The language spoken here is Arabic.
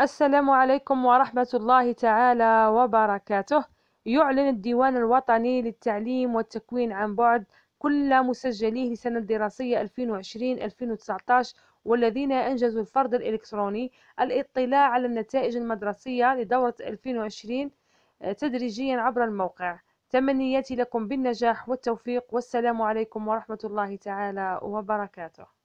السلام عليكم ورحمة الله تعالى وبركاته يعلن الديوان الوطني للتعليم والتكوين عن بعد كل مسجليه لسنة الدراسية 2020-2019 والذين أنجزوا الفرض الإلكتروني الاطلاع على النتائج المدرسية لدورة 2020 آه، تدريجيا عبر الموقع تمنياتي لكم بالنجاح والتوفيق والسلام عليكم ورحمة الله تعالى وبركاته